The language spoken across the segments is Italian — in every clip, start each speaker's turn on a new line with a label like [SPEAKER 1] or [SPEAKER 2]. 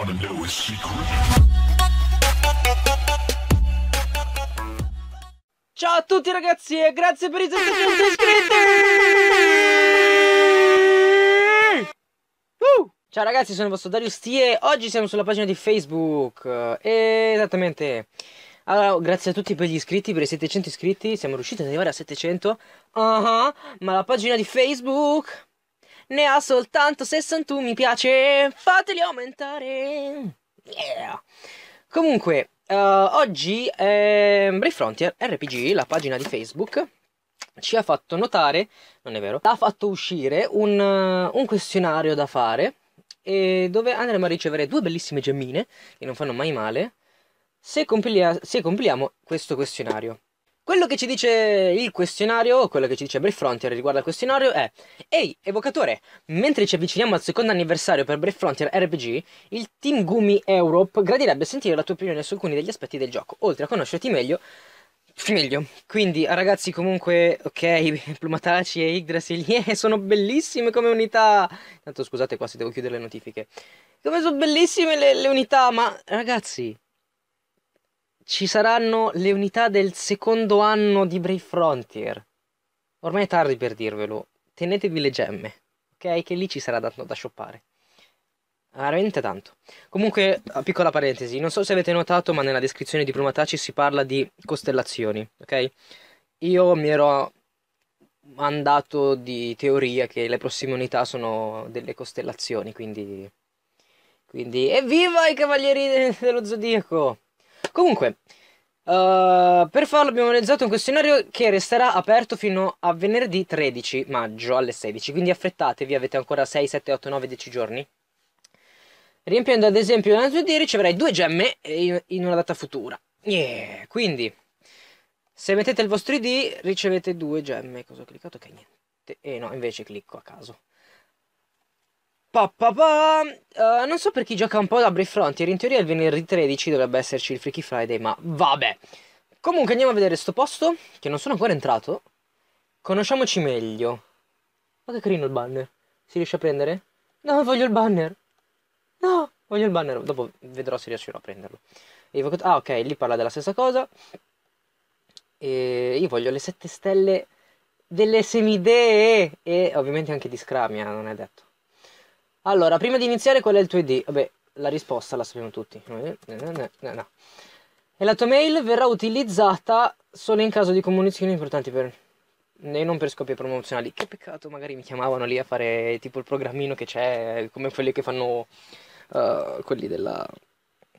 [SPEAKER 1] wanna know his secret. Ciao a tutti ragazzi e grazie per i 700 iscritti! Uh! Ciao ragazzi, sono il vostro Dario Stie, oggi siamo sulla pagina di Facebook e eh, esattamente allora, grazie a tutti per gli iscritti, per i 700 iscritti, siamo riusciti ad arrivare a 700 uh -huh, ma la pagina di Facebook ne ha soltanto 61 mi piace, fateli aumentare. Yeah. Comunque, uh, oggi eh, Brave Frontier RPG, la pagina di Facebook, ci ha fatto notare, non è vero, ha fatto uscire un, eh, un questionario da fare e dove andremo a ricevere due bellissime gemmine che non fanno mai male se, compili se compiliamo questo questionario. Quello che ci dice il questionario, quello che ci dice Brave Frontier riguardo al questionario è Ehi, evocatore, mentre ci avviciniamo al secondo anniversario per Brave Frontier RPG, il team Gumi Europe gradirebbe sentire la tua opinione su alcuni degli aspetti del gioco, oltre a conoscerti meglio meglio. Quindi, ragazzi, comunque, ok, Plumataci e Yggdrasil, yeah, sono bellissime come unità. Tanto scusate qua se devo chiudere le notifiche. Come sono bellissime le, le unità, ma ragazzi, ci saranno le unità del secondo anno di Brave Frontier. Ormai è tardi per dirvelo, tenetevi le gemme, ok? Che lì ci sarà tanto da shoppare. Veramente tanto. Comunque, piccola parentesi, non so se avete notato, ma nella descrizione di Plumataci si parla di costellazioni, ok? Io mi ero mandato di teoria che le prossime unità sono delle costellazioni, quindi... Quindi, evviva i cavalieri dello zodiaco! Comunque, uh, per farlo abbiamo realizzato un questionario che resterà aperto fino a venerdì 13 maggio alle 16, quindi affrettatevi, avete ancora 6, 7, 8, 9, 10 giorni. Riempiendo ad esempio la su 10 riceverai due gemme eh, in una data futura. Yeah, quindi se mettete il vostro ID ricevete due gemme. Cosa ho cliccato? Che niente. E eh, no, invece clicco a caso. Pa, pa, pa. Uh, non so per chi gioca un po' da Brave Frontier, in teoria il venerdì 13 dovrebbe esserci il Freaky Friday, ma vabbè. Comunque andiamo a vedere sto posto, che non sono ancora entrato. Conosciamoci meglio. Ma che carino il banner. Si riesce a prendere? No, voglio il banner. No, voglio il banner. Dopo vedrò se riuscirò a prenderlo. Ah, ok, lì parla della stessa cosa. E io voglio le 7 stelle delle semidee. E ovviamente anche di Scramia, non è detto. Allora, prima di iniziare, qual è il tuo ID? Vabbè, la risposta la sappiamo tutti. No, no, no, e la tua mail verrà utilizzata solo in caso di comunicazioni importanti per e non per scopi promozionali. Che peccato, magari mi chiamavano lì a fare tipo il programmino che c'è, come quelli che fanno uh, quelli della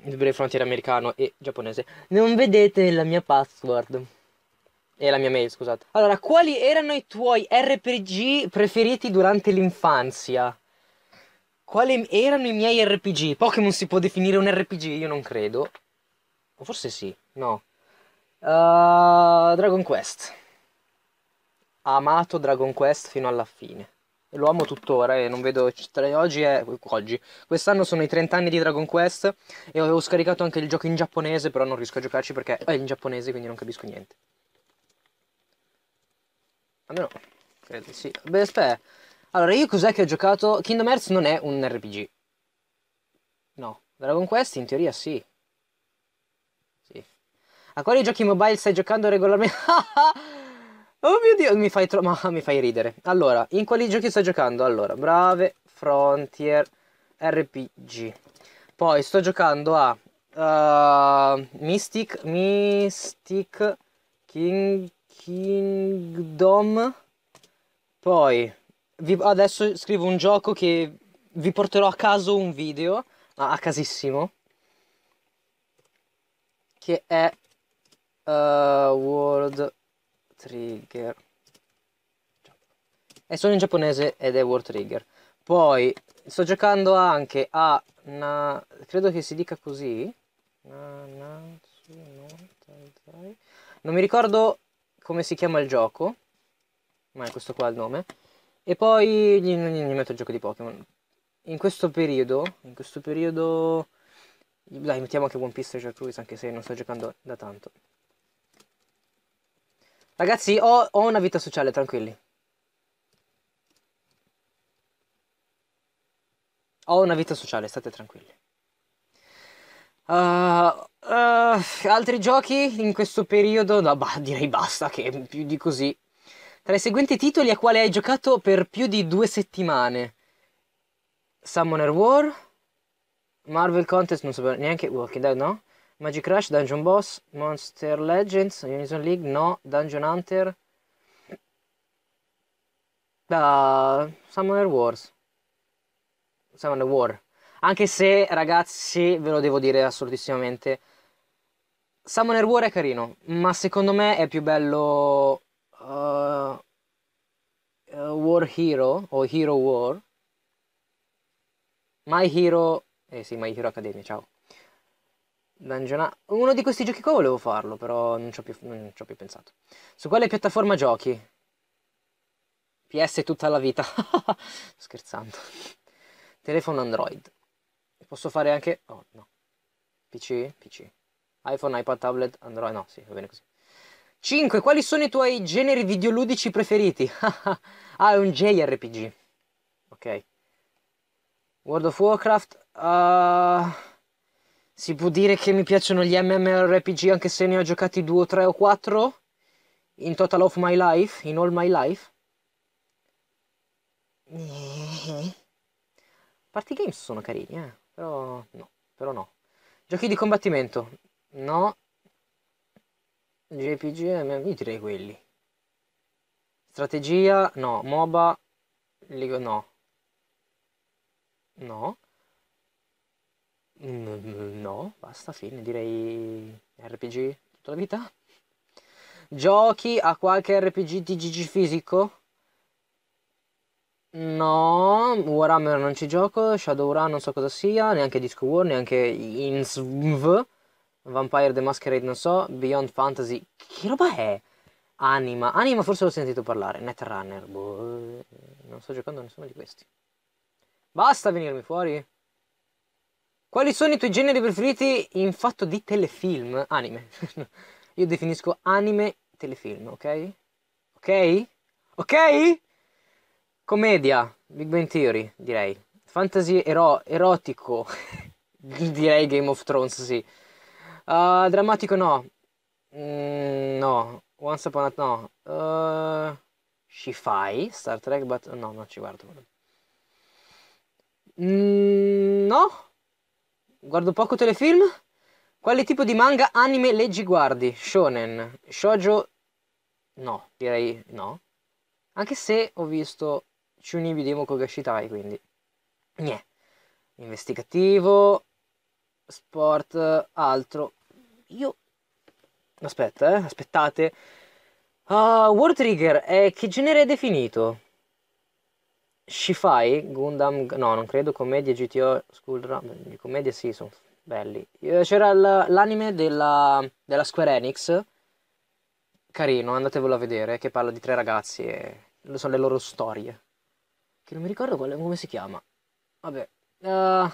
[SPEAKER 1] delle frontiere americano e giapponese. Non vedete la mia password. E la mia mail, scusate. Allora, quali erano i tuoi RPG preferiti durante l'infanzia? Quali erano i miei RPG? Pokémon si può definire un RPG? Io non credo. O forse sì, no. Uh, Dragon Quest. Amato Dragon Quest fino alla fine. E lo amo tuttora e non vedo... Oggi è... Oggi. Quest'anno sono i 30 anni di Dragon Quest e avevo scaricato anche il gioco in giapponese, però non riesco a giocarci perché è in giapponese quindi non capisco niente. Almeno... Credo sì. Beh, aspetta. Allora, io cos'è che ho giocato? Kingdom Hearts non è un RPG. No. Dragon Quest in teoria sì. Sì. A quali giochi mobile stai giocando regolarmente? oh mio Dio, mi fai, tro- ma, mi fai ridere. Allora, in quali giochi sto giocando? Allora, Brave, Frontier, RPG. Poi sto giocando a Uh, Mystic Mystic King, Kingdom poi vi, adesso scrivo un gioco che vi porterò a caso un video, a, a casissimo, che è uh, World Trigger. È solo in giapponese ed è World Trigger. Poi sto giocando anche a... Na, credo che si dica così. Na, na, su, no, tai, tai. Non mi ricordo come si chiama il gioco, ma è questo qua il nome. E poi gli, gli metto il gioco di Pokémon. In questo periodo, in questo periodo... Dai, mettiamo anche One Piece e Cruise, anche se non sto giocando da tanto. Ragazzi, ho, ho una vita sociale, tranquilli. Ho una vita sociale, state tranquilli. Uh, uh, altri giochi in questo periodo? No, bah, direi basta, che più di così tra i seguenti titoli a quale hai giocato per più di due settimane? Summoner War, Marvel Contest, non so neanche Walking Dead, no? Magic Rush, Dungeon Boss, Monster Legends, Unison League, no, Dungeon Hunter, uh, Summoner Wars, Summoner War. Anche se, ragazzi, ve lo devo dire assolutissimamente, Summoner War è carino, ma secondo me è più bello Uh, uh, War Hero o Hero War My Hero eh sì My Hero Academia ciao Dungeon uno di questi giochi qua volevo farlo però non ci ho più, più pensato su quale piattaforma giochi? PS tutta la vita scherzando telefono Android posso fare anche oh no PC PC iPhone iPad tablet Android no sì va bene così 5. Quali sono i tuoi generi videoludici preferiti? ah, è un JRPG. Ok. World of Warcraft. Uh, si può dire che mi piacciono gli MMORPG anche se ne ho giocati 2 o 3 o 4 in total of my life, in all my life. Party games sono carini, eh? però no, però no. Giochi di combattimento? No, JPG, MM, eh, io direi quelli. Strategia, no. MOBA, no. No. No, basta, fine. Direi RPG tutta la vita. Giochi a qualche RPG di GG fisico? No, Warhammer non ci gioco, Shadowrun non so cosa sia, neanche Disco War, neanche Insv. Vampire the Masquerade non so, Beyond Fantasy, che roba è? Anima, Anima forse l'ho sentito parlare, Netrunner, boh, eh, non sto giocando a nessuno di questi. Basta venirmi fuori. Quali sono i tuoi generi preferiti in fatto di telefilm? Anime. Io definisco anime telefilm, ok? Ok? Ok? Commedia, Big Bang Theory, direi. Fantasy ero- erotico, direi Game of Thrones, sì. Uh, drammatico no. Mm, no. Once Upon a... no. Uh, eh, Shifai, Star Trek, but... No, non ci guardo. Mm, no. Guardo poco telefilm. Quale tipo di manga, anime, leggi, guardi? Shonen, shoujo... No, direi no. Anche se ho visto Chunibi Demo Kogashitai, quindi... Niente. Investigativo, sport, altro, io... Aspetta, eh, aspettate. Uh, War Trigger, eh, che genere è definito? Shifai, Gundam... No, non credo, commedia, GTO, School Run... Le sì, sono belli. Eh, c'era l'anime della, della Square Enix, carino, andatevelo a vedere, che parla di tre ragazzi e sono le loro storie. Che non mi ricordo quale, come si chiama. Vabbè. Uh,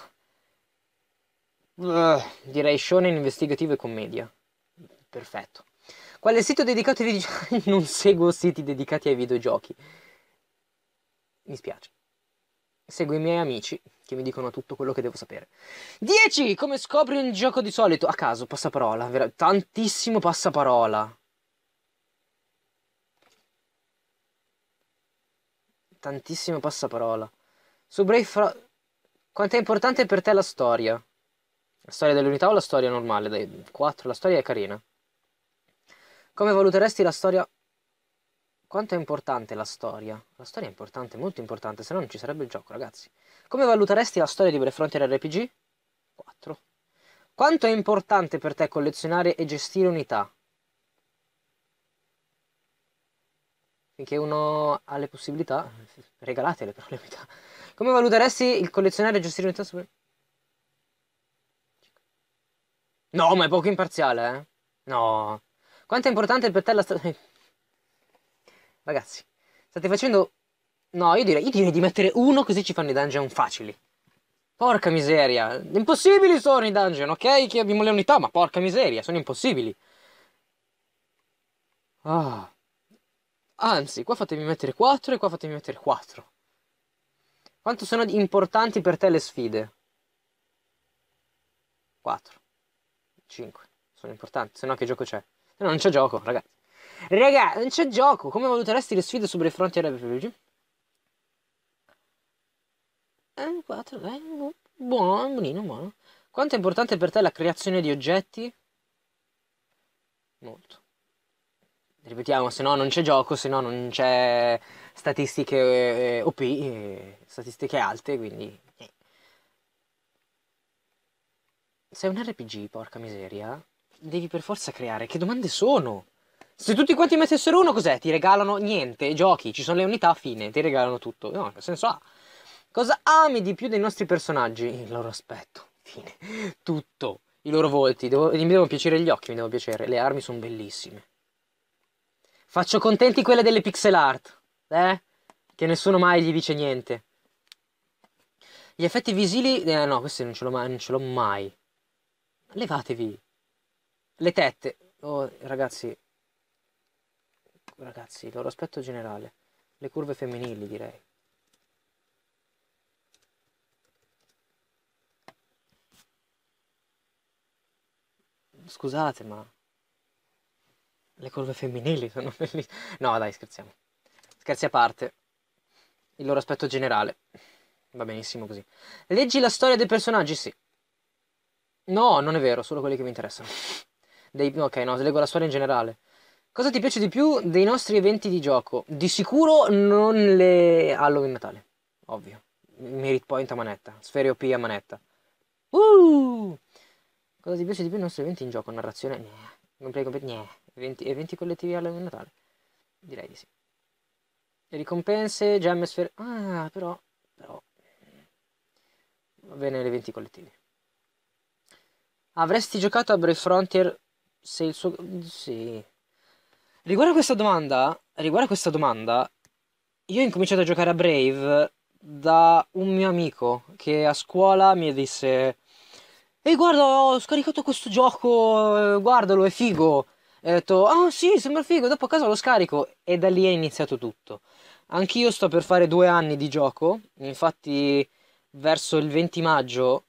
[SPEAKER 1] Uh, direi shonen investigativo e commedia. Perfetto. Quale sito dedicato ai videogiochi? non seguo siti dedicati ai videogiochi. Mi spiace. Seguo i miei amici che mi dicono tutto quello che devo sapere. 10. Come scopri un gioco di solito? A caso, passaparola. Vera- tantissimo passaparola. Tantissimo passaparola. Su Brave Fra... Quanto è importante per te la storia? La storia dell'unità o la storia normale? Dai, 4, la storia è carina. Come valuteresti la storia? Quanto è importante la storia? La storia è importante, molto importante, se no non ci sarebbe il gioco, ragazzi. Come valuteresti la storia di Breath Frontier RPG? 4. Quanto è importante per te collezionare e gestire unità? finché uno ha le possibilità, regalatele però le unità. Come valuteresti il collezionare e gestire unità? No, ma è poco imparziale, eh? No. Quanto è importante per te la stagione? Ragazzi, state facendo... No, io direi, io direi di mettere uno così ci fanno i dungeon facili. Porca miseria. Impossibili sono i dungeon, ok? Che abbiamo le unità, ma porca miseria, sono impossibili. Ah. Anzi, qua fatemi mettere 4 e qua fatemi mettere 4. Quanto sono importanti per te le sfide? 4. 5. Sono importanti, se no che gioco c'è? No, non c'è gioco, ragazzi. Raga, non c'è gioco. Come valuteresti le sfide su Brefronti e RPG? Eh, 4, eh, boh, buono, buonino, buono. Quanto è importante per te la creazione di oggetti? Molto. Ripetiamo, se no non c'è gioco, se no non c'è statistiche eh, eh OP, eh, statistiche alte, quindi sei un RPG, porca miseria, devi per forza creare. Che domande sono? Se tutti quanti mettessero uno, cos'è? Ti regalano niente, giochi, ci sono le unità, fine, ti regalano tutto. No, che senso ha? Ah, cosa ami di più dei nostri personaggi? Il loro aspetto, fine, tutto. I loro volti, devo, mi devono piacere gli occhi, mi devono piacere. Le armi sono bellissime. Faccio contenti quelle delle pixel art, eh? Che nessuno mai gli dice niente. Gli effetti visili, eh, no, questi non ce l'ho mai, non ce l'ho mai levatevi le tette. Oh, ragazzi, ragazzi, il loro aspetto generale, le curve femminili direi. Scusate, ma le curve femminili sono bellissime. No, dai, scherziamo. Scherzi a parte. Il loro aspetto generale. Va benissimo così. Leggi la storia dei personaggi, sì. No, non è vero, solo quelli che mi interessano. Dei, ok, no, leggo la storia in generale. Cosa ti piace di più dei nostri eventi di gioco? Di sicuro non le Halloween Natale, ovvio. Merit Point a manetta, Sfere OP a manetta. Uh! Cosa ti piace di più dei nostri eventi in gioco? Narrazione? Neh. Gameplay completo? Neh. Eventi, eventi collettivi Halloween Natale? Direi di sì. Le ricompense, gemme, sfere... Ah, però... però... Va bene, gli eventi collettivi. Avresti giocato a Brave Frontier se il suo... Sì. Riguardo a questa domanda, riguardo a questa domanda, io ho incominciato a giocare a Brave da un mio amico che a scuola mi disse «Ehi guarda, ho scaricato questo gioco, eh, guardalo, è figo!» E ho detto «Ah oh, sì, sembra figo, dopo a casa lo scarico!» E da lì è iniziato tutto. Anch'io sto per fare due anni di gioco, infatti verso il 20 maggio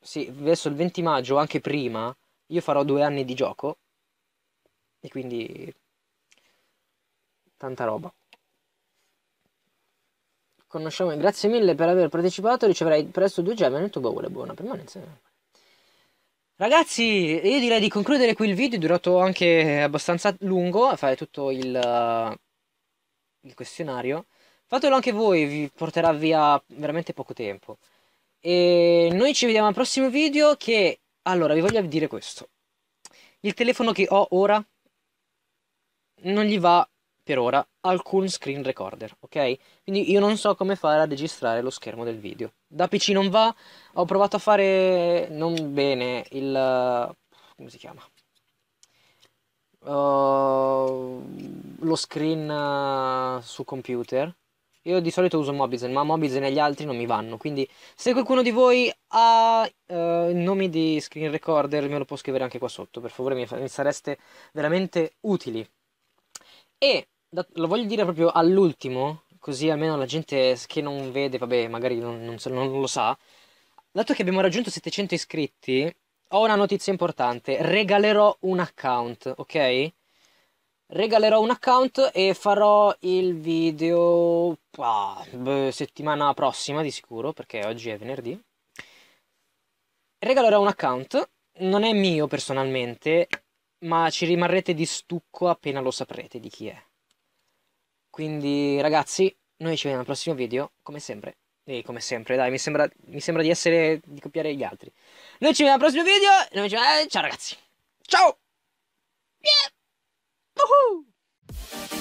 [SPEAKER 1] sì, verso il 20 maggio, anche prima, io farò due anni di gioco. E quindi... Tanta roba. Conosciamo, grazie mille per aver partecipato, riceverai presto due gemme nel tuo baule, buona permanenza. Ragazzi, io direi di concludere qui il video, è durato anche abbastanza lungo a fare tutto il, il questionario. Fatelo anche voi, vi porterà via veramente poco tempo. E noi ci vediamo al prossimo video che... Allora, vi voglio dire questo. Il telefono che ho ora non gli va per ora alcun screen recorder, ok? Quindi io non so come fare a registrare lo schermo del video. Da PC non va, ho provato a fare non bene il... come si chiama? Uh, lo screen uh, su computer io di solito uso Mobizen, ma Mobizen e gli altri non mi vanno. Quindi, se qualcuno di voi ha eh, nomi di screen recorder, me lo può scrivere anche qua sotto. Per favore, mi, mi sareste veramente utili. E da, lo voglio dire proprio all'ultimo, così almeno la gente che non vede, vabbè, magari non, non, non lo sa. Dato che abbiamo raggiunto 700 iscritti, ho una notizia importante. Regalerò un account, ok? regalerò un account e farò il video ah, settimana prossima di sicuro perché oggi è venerdì regalerò un account non è mio personalmente ma ci rimarrete di stucco appena lo saprete di chi è quindi ragazzi noi ci vediamo al prossimo video come sempre e come sempre dai mi sembra, mi sembra di essere di copiare gli altri noi ci vediamo al prossimo video noi ci vediamo, eh, ciao ragazzi ciao yeah! Woohoo!